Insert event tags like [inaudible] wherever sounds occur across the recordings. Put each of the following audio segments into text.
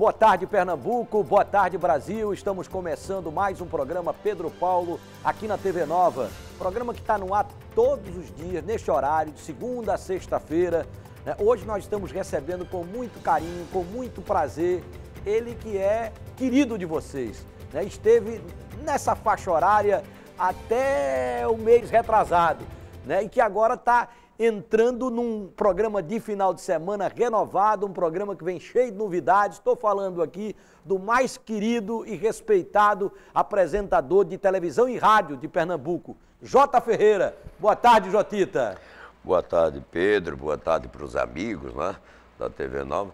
Boa tarde, Pernambuco. Boa tarde, Brasil. Estamos começando mais um programa Pedro Paulo aqui na TV Nova. Programa que está no ar todos os dias, neste horário, de segunda a sexta-feira. Né? Hoje nós estamos recebendo com muito carinho, com muito prazer, ele que é querido de vocês. Né? Esteve nessa faixa horária até o mês retrasado. Né? E que agora está entrando num programa de final de semana renovado, um programa que vem cheio de novidades. Estou falando aqui do mais querido e respeitado apresentador de televisão e rádio de Pernambuco, Jota Ferreira. Boa tarde, Jotita. Boa tarde, Pedro. Boa tarde para os amigos né, da TV Nova.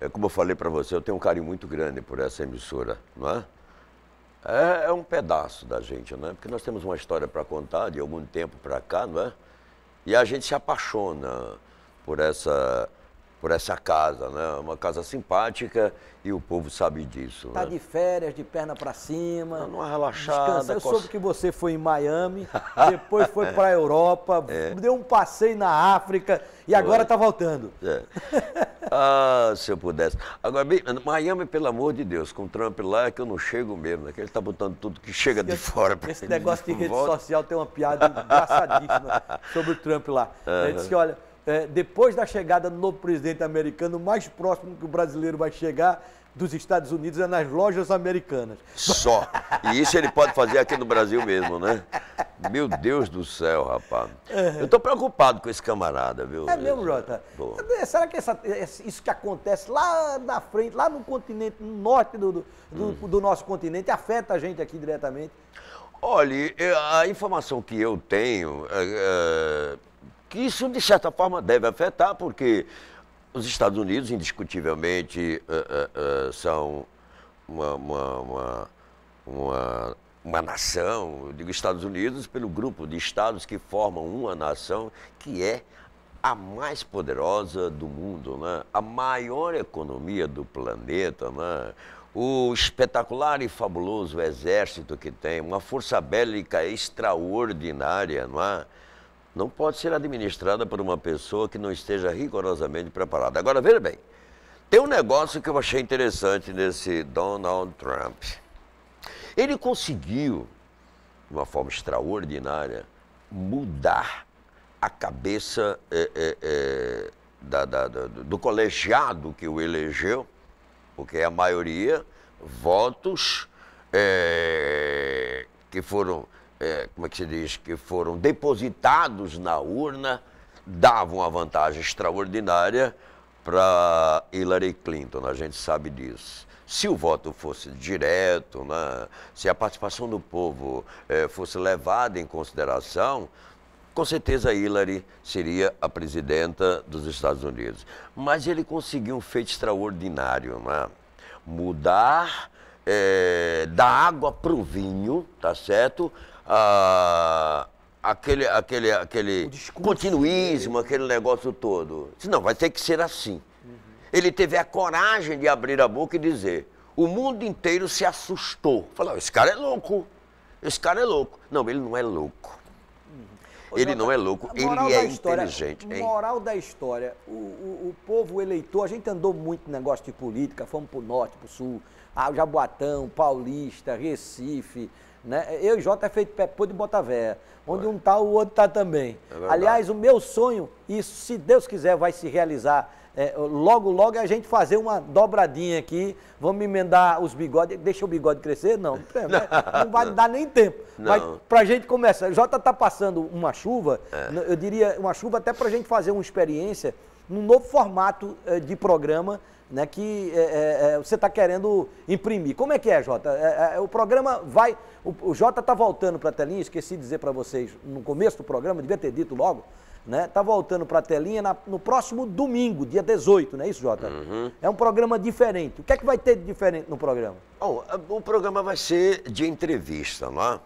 É, como eu falei para você, eu tenho um carinho muito grande por essa emissora, não é? É, é um pedaço da gente, não é? Porque nós temos uma história para contar de algum tempo para cá, não é? E a gente se apaixona por essa, por essa casa, né? Uma casa simpática e o povo sabe disso. Tá né? de férias, de perna para cima. Não, numa relaxada. Descansa. Eu soube que você foi em Miami, [laughs] depois foi para a Europa, é. deu um passeio na África e agora tá voltando. É. [laughs] Ah, se eu pudesse. Agora, bem, Miami, pelo amor de Deus, com o Trump lá é que eu não chego mesmo, né? Que ele está botando tudo que chega de fora para Esse negócio de rede volta. social tem uma piada engraçadíssima [laughs] sobre o Trump lá. Uhum. Ele disse que, olha, é, depois da chegada do novo presidente americano, o mais próximo que o brasileiro vai chegar dos Estados Unidos é nas lojas americanas. Só. E isso ele pode fazer aqui no Brasil mesmo, né? Meu Deus do céu, rapaz. É. Eu estou preocupado com esse camarada, viu? É mesmo, Jota. Será que essa, isso que acontece lá na frente, lá no continente, no norte do, do, hum. do nosso continente, afeta a gente aqui diretamente? Olha, a informação que eu tenho. É, é que isso, de certa forma, deve afetar, porque os Estados Unidos, indiscutivelmente, uh, uh, uh, são uma, uma, uma, uma, uma nação, eu digo Estados Unidos, pelo grupo de estados que formam uma nação que é a mais poderosa do mundo, né? a maior economia do planeta, né? o espetacular e fabuloso exército que tem, uma força bélica extraordinária, não é? não pode ser administrada por uma pessoa que não esteja rigorosamente preparada. Agora, veja bem, tem um negócio que eu achei interessante nesse Donald Trump. Ele conseguiu, de uma forma extraordinária, mudar a cabeça é, é, é, da, da, da, do colegiado que o elegeu, porque é a maioria, votos eh, que foram é, como é que se diz, que foram depositados na urna, davam uma vantagem extraordinária para Hillary Clinton, a gente sabe disso. Se o voto fosse direto, né, se a participação do povo é, fosse levada em consideração, com certeza Hillary seria a presidenta dos Estados Unidos. Mas ele conseguiu um feito extraordinário, né? mudar é, da água para o vinho, tá certo? aquele, aquele, aquele continuismo, aquele negócio todo. Disse, não, vai ter que ser assim. Uhum. Ele teve a coragem de abrir a boca e dizer: o mundo inteiro se assustou. Falou, esse cara é louco. Esse cara é louco. Não, ele não é louco. Ele não é louco, ele é história, inteligente. Hein? Moral da história, o, o, o, povo eleitor, a gente andou muito negócio de política, fomos para o norte, para o sul, ah, Jaboatão, Paulista, Recife, né? Eu e Jota é feito pé de Botavéia. Onde um tá, o outro tá também. É Aliás, o meu sonho, isso, se Deus quiser, vai se realizar é, logo, logo a gente fazer uma dobradinha aqui, vamos emendar os bigodes, deixa o bigode crescer? Não, [laughs] é, não, né? não vai dar nem tempo. Não. Mas para a gente começar, Jota está passando uma chuva, é. eu diria uma chuva até para a gente fazer uma experiência num novo formato eh, de programa né, que é, é, você está querendo imprimir. Como é que é, Jota? É, o programa vai. O, o Jota está voltando para a telinha, esqueci de dizer para vocês no começo do programa, devia ter dito logo né? Tá voltando para a telinha na, no próximo domingo, dia 18, não é isso, Jota? Uhum. É um programa diferente. O que é que vai ter de diferente no programa? Bom, o programa vai ser de entrevista, não é?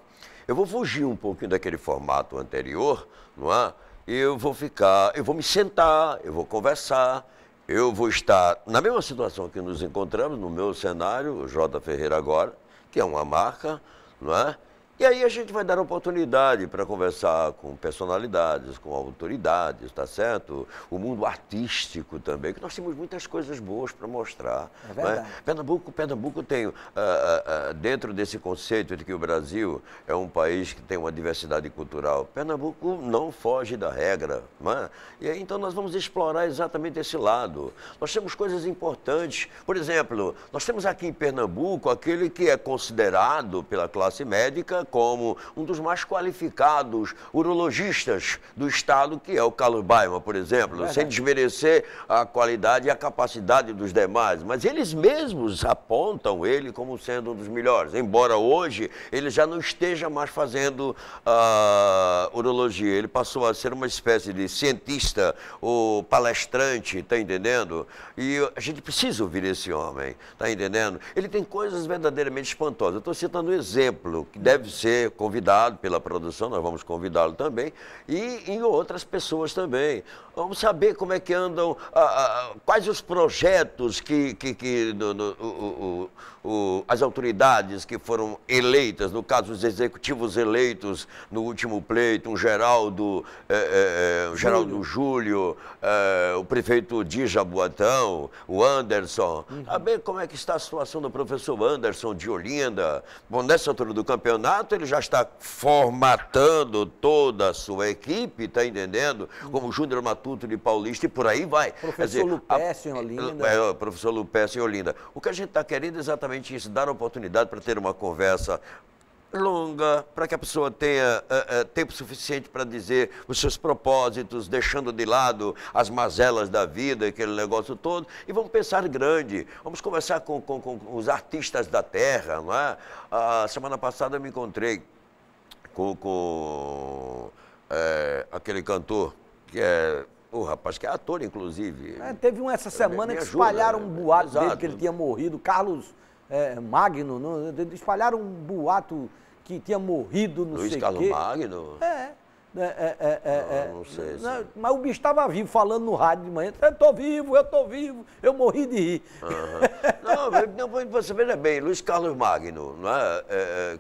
Eu vou fugir um pouquinho daquele formato anterior, não é? Eu vou ficar, eu vou me sentar, eu vou conversar, eu vou estar na mesma situação que nos encontramos, no meu cenário, o Jota Ferreira agora, que é uma marca, não é? E aí a gente vai dar oportunidade para conversar com personalidades, com autoridades, tá certo? O mundo artístico também, que nós temos muitas coisas boas para mostrar. É né? verdade. Né? Pernambuco, Pernambuco tem, uh, uh, dentro desse conceito de que o Brasil é um país que tem uma diversidade cultural, Pernambuco não foge da regra. Né? E aí, então nós vamos explorar exatamente esse lado. Nós temos coisas importantes. Por exemplo, nós temos aqui em Pernambuco aquele que é considerado pela classe médica como um dos mais qualificados urologistas do estado, que é o Carlos Baima, por exemplo, é sem desmerecer a qualidade e a capacidade dos demais, mas eles mesmos apontam ele como sendo um dos melhores, embora hoje ele já não esteja mais fazendo ah, urologia, ele passou a ser uma espécie de cientista ou palestrante, tá entendendo? E a gente precisa ouvir esse homem, tá entendendo? Ele tem coisas verdadeiramente espantosas. Eu estou citando um exemplo que deve ser convidado pela produção, nós vamos convidá-lo também, e em outras pessoas também. Vamos saber como é que andam, a, a, quais os projetos que, que, que no, no, o, o o, as autoridades que foram eleitas, no caso os executivos eleitos no último pleito, um Geraldo, é, é, Geraldo Júlio, é, o prefeito de Jaboatão, o Anderson. Uhum. Saber como é que está a situação do professor Anderson de Olinda. Bom, nessa altura do campeonato ele já está formatando toda a sua equipe, está entendendo? Uhum. Como Júnior Matuto de Paulista e por aí vai. Professor dizer, Lupécio em Olinda. É, professor Lupécio em Olinda. O que a gente está querendo é exatamente exatamente isso, dar oportunidade para ter uma conversa longa, para que a pessoa tenha eh, eh, tempo suficiente para dizer os seus propósitos, deixando de lado as mazelas da vida, aquele negócio todo, e vamos pensar grande, vamos conversar com, com, com os artistas da terra, não é? A semana passada eu me encontrei com, com eh, aquele cantor que é o rapaz que é ator, inclusive. É, teve um essa semana que espalharam um né? boato Exato. dele que ele tinha morrido, Carlos... É, é, Magno, não, né? espalharam um boato que tinha morrido, não Luiz sei Carlos quê. Magno? É. É, é, é, é não, é. não, sei. Não, mas o bicho estava vivo, falando no rádio de manhã. Eu estou vivo, eu estou vivo. Eu morri de rir. Uhum. não, [laughs] não, você veja bem, Luiz Carlos Magno,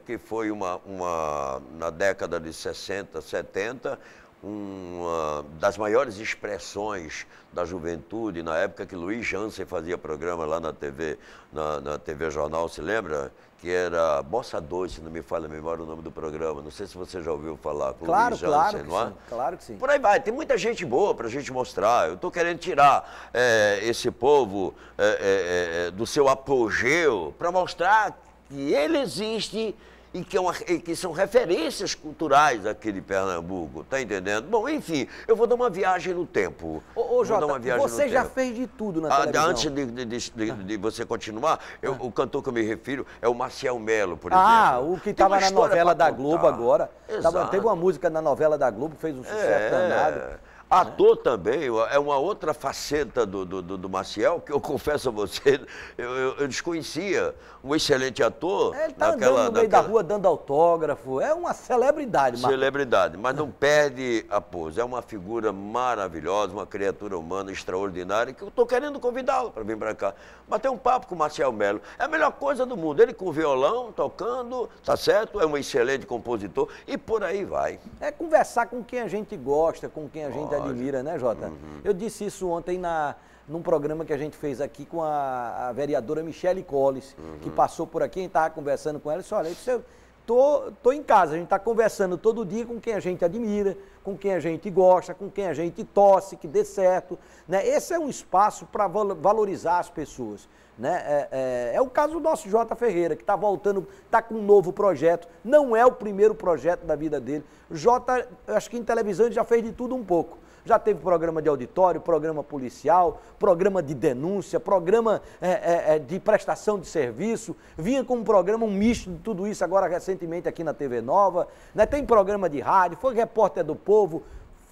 que foi uma, uma, na década de 60, 70, uma das maiores expressões da juventude, na época que Luiz Jansen fazia programa lá na TV, na, na TV Jornal, se lembra? Que era Bossa Doce, não me falha a memória o nome do programa. Não sei se você já ouviu falar com claro, Luiz claro Jansen, não é? claro que sim. Por aí vai, tem muita gente boa para a gente mostrar. Eu estou querendo tirar é, esse povo é, é, é, é do seu apogeu para mostrar que ele existe e que, é uma, e que são referências culturais aqui de Pernambuco, tá entendendo? Bom, enfim, eu vou dar uma viagem no tempo. Ô, ô Jota, você já tempo. fez de tudo na ah, Antes de, de, de, de você continuar, eu, ah. o cantor que eu me refiro é o Marcial Melo, por ah, exemplo. Ah, o que estava na novela da Globo agora. Exato. Tava, teve uma música na novela da Globo, fez um sucesso é. danado. Ator também é uma outra faceta do, do, do, Maciel, que eu [laughs] confesso a você, eu, eu, eu desconhecia. Um excelente ator. É, ele está andando no meio naquela... da rua dando autógrafo, é uma celebridade. Marcos. Celebridade, mas não perde a pose. É uma figura maravilhosa, uma criatura humana extraordinária, que eu estou querendo convidá-lo para vir para cá. Bater um papo com o Maciel Melo. É a melhor coisa do mundo. Ele com violão, tocando, tá certo? É um excelente compositor e por aí vai. É conversar com quem a gente gosta, com quem a gente... Oh admira, né, Jota? Uhum. Eu disse isso ontem na, num programa que a gente fez aqui com a, a vereadora Michele Collis, uhum. que passou por aqui, a gente estava conversando com ela e disse, olha, eu tô, tô em casa, a gente está conversando todo dia com quem a gente admira, com quem a gente gosta, com quem a gente tosse, que dê certo. Né? Esse é um espaço para valorizar as pessoas. Né? É, é, é, o caso do nosso Jota Ferreira, que está voltando, está com um novo projeto, não é o primeiro projeto da vida dele. Jota, acho que em televisão ele já fez de tudo um pouco. Já teve programa de auditório, programa policial, programa de denúncia, programa é, é, é, de prestação de serviço. Vinha com um programa, um misto de tudo isso, agora recentemente aqui na TV Nova. Né? Tem programa de rádio, foi repórter do povo,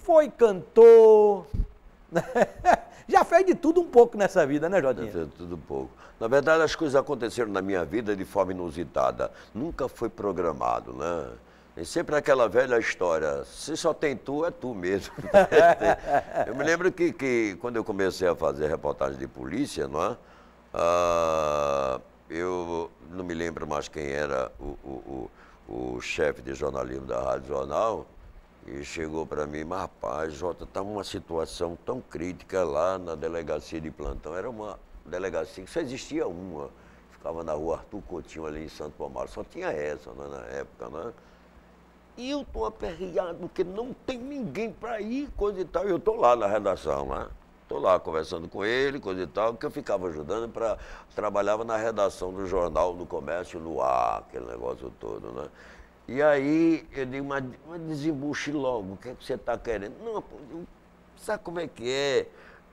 foi cantor. Né? [laughs] Já fez de tudo um pouco nessa vida, né, Jodinho? De tudo um pouco. Na verdade, as coisas aconteceram na minha vida de forma inusitada. Nunca foi programado, né? é sempre aquela velha história, se só tem tu, é tu mesmo. [laughs] eu me lembro que, que quando eu comecei a fazer reportagem de polícia, não é? Ah, eu não me lembro mais quem era o, o, o, o chefe de jornalismo da Rádio Jornal, e chegou para mim, mas rapaz, Jota, está uma situação tão crítica lá na delegacia de plantão. Era uma delegacia que só existia uma. Ficava na rua Arthur Coutinho, ali em Santo Amaro. Só tinha essa né, na época, é? E eu tô aperreado, porque não tem ninguém para ir, coisa e tal. E eu tô lá na redação, né? Tô lá conversando com ele, coisa e tal, que eu ficava ajudando para trabalhava na redação do jornal do comércio no ar, aquele negócio todo, né? E aí eu digo, mas, mas desembuche logo, o que, é que você está querendo? Não, sabe como é que é?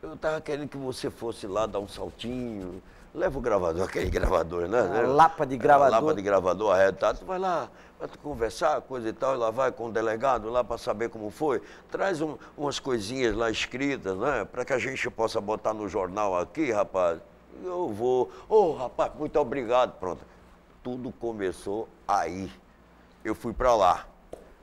eu tava querendo que você fosse lá dar um saltinho. Leva o gravador, [laughs] aquele gravador, né? A lapa de é, gravador. A lapa de gravador arretado. Tu vai lá, vai conversar, coisa e tal, e lá vai com o delegado lá para saber como foi. Traz um, umas coisinhas lá escritas, né? Para que a gente possa botar no jornal aqui, rapaz. Eu vou. Ô, oh, rapaz, muito obrigado. Pronto. Tudo começou aí. Eu fui para lá.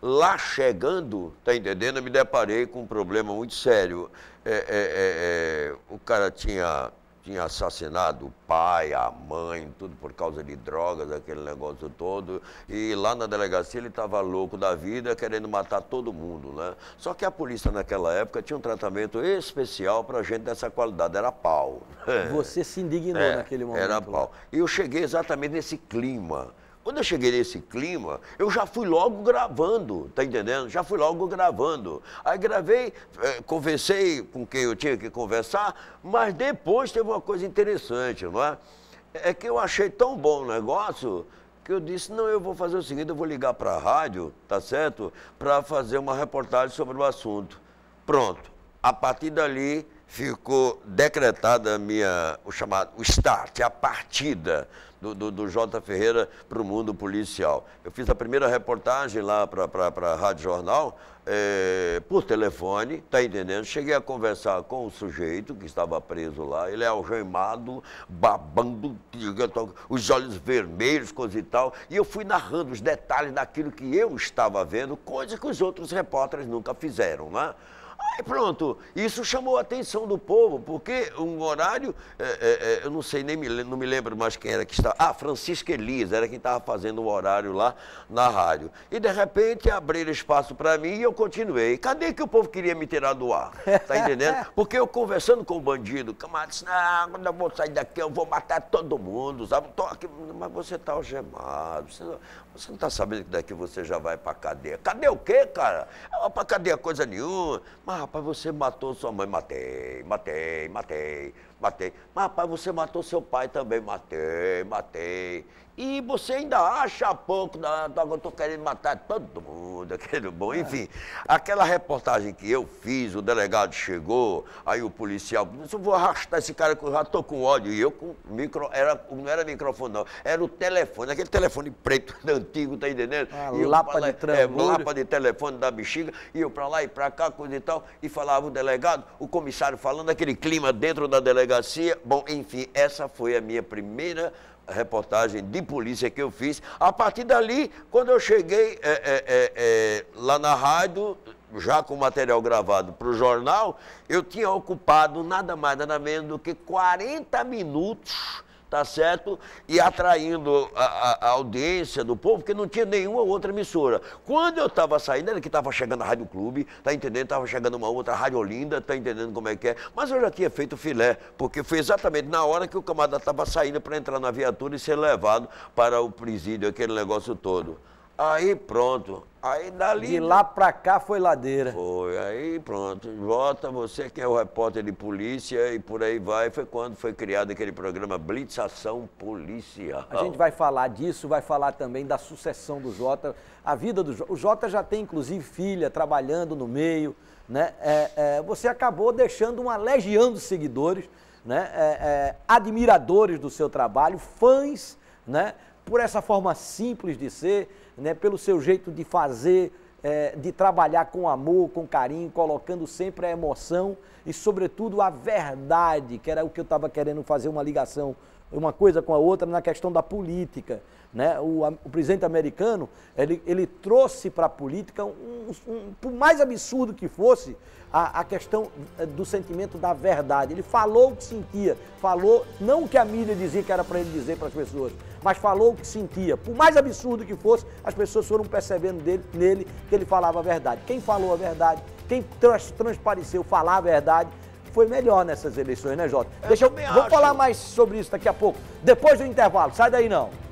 Lá chegando, tá entendendo? Eu me deparei com um problema muito sério. É, é, é, é, o cara tinha, tinha assassinado o pai, a mãe, tudo por causa de drogas, aquele negócio todo. E lá na delegacia ele estava louco da vida, querendo matar todo mundo, né? Só que a polícia naquela época tinha um tratamento especial para gente dessa qualidade, era pau. Você se indignou [laughs] é, naquele momento. Era pau. E eu cheguei exatamente nesse clima quando eu cheguei nesse clima, eu já fui logo gravando, tá entendendo? Já fui logo gravando. Aí gravei, é, conversei com quem eu tinha que conversar, mas depois teve uma coisa interessante, não é? É que eu achei tão bom o negócio que eu disse, não, eu vou fazer o seguinte, eu vou ligar para a rádio, tá certo? Para fazer uma reportagem sobre o assunto. Pronto. A partir dali ficou decretada a minha, o chamado, o start, a partida do, do, do J. Ferreira para o mundo policial. Eu fiz a primeira reportagem lá para a Rádio Jornal, é, por telefone, tá entendendo? Cheguei a conversar com o sujeito que estava preso lá, ele é algemado, babando, os olhos vermelhos, coisa e tal, e eu fui narrando os detalhes daquilo que eu estava vendo, coisa que os outros repórteres nunca fizeram, né? Aí pronto, isso chamou a atenção do povo, porque um horário, é, é, é eu não sei, nem me, não me lembro mais quem era que estava. Ah, Francisca Elias, era quem estava fazendo o horário lá na rádio. E de repente abriram espaço para mim e eu continuei. Cadê que o povo queria me tirar do ar? Tá entendendo? [laughs] Porque eu conversando com o bandido, camarada disse, não, quando eu vou sair daqui eu vou matar todo mundo, sabe? Tô aqui, mas você tá algemado, você não, está tá sabendo que daqui você já vai para cadeia. cadê o quê, cara? para cadeia coisa nenhuma. Mas rapaz, você matou sua mãe. Matei, matei, matei. Matei. Mas, rapaz, você matou seu pai também. Matei, matei. E você ainda acha pouco, não, eu estou querendo matar todo mundo, [laughs] querendo bom. É. Enfim, aquela reportagem que eu fiz, o delegado chegou, aí o policial, eu vou arrastar esse cara que eu já estou com ódio. E eu com micro, era, não era microfone não, era o telefone, aquele telefone preto [laughs] antigo, tá entendendo? Ah, e lapa lá, de trambolho. É, lapa de telefone da bexiga, e eu para lá e para cá, coisa e tal, e falava o delegado, o comissário falando, aquele clima dentro da delegada delegacia. Bom, enfim, essa foi a minha primeira reportagem de polícia que eu fiz. A partir dali, quando eu cheguei é, é, é, lá na rádio, já com material gravado para o jornal, eu tinha ocupado nada mais, nada menos do que 40 minutos tá certo? E atraindo a, a, a audiência do povo, porque não tinha nenhuma outra emissora. Quando eu estava saindo, era que estava chegando a Rádio Clube, tá entendendo? Estava chegando uma outra Rádio Olinda, tá entendendo como é que é? Mas eu já tinha feito filé, porque foi exatamente na hora que o camarada estava saindo para entrar na viatura e ser levado para o presídio, aquele negócio todo. Aí pronto. Aí dali. De lá pra cá foi ladeira. Foi, aí pronto. Volta, você que é o repórter de polícia e por aí vai. Foi quando foi criado aquele programa Blitzação Policial. A gente vai falar disso, vai falar também da sucessão do Jota. A vida do Jota. O Jota já tem, inclusive, filha trabalhando no meio. Né? É, é, você acabou deixando uma legião de seguidores, né? É, é admiradores do seu trabalho, fãs, né? por essa forma simples de ser, né, pelo seu jeito de fazer, é, de trabalhar com amor, com carinho, colocando sempre a emoção e, sobretudo, a verdade, que era o que eu estava querendo fazer uma ligação, uma coisa com a outra, na questão da política. Né? O, o presidente americano ele, ele trouxe para a política, um, um, por mais absurdo que fosse, a, a, questão eh, do sentimento da verdade. Ele falou o que sentia, falou não o que a mídia dizia que era para ele dizer para as pessoas, mas falou o que sentia. Por mais absurdo que fosse, as pessoas foram percebendo dele, nele que ele falava a verdade. Quem falou a verdade, quem trans, transpareceu falar a verdade, foi melhor nessas eleições, né, Jota? Eu Deixa eu. Vamos falar mais sobre isso daqui a pouco. Depois do intervalo, sai daí não.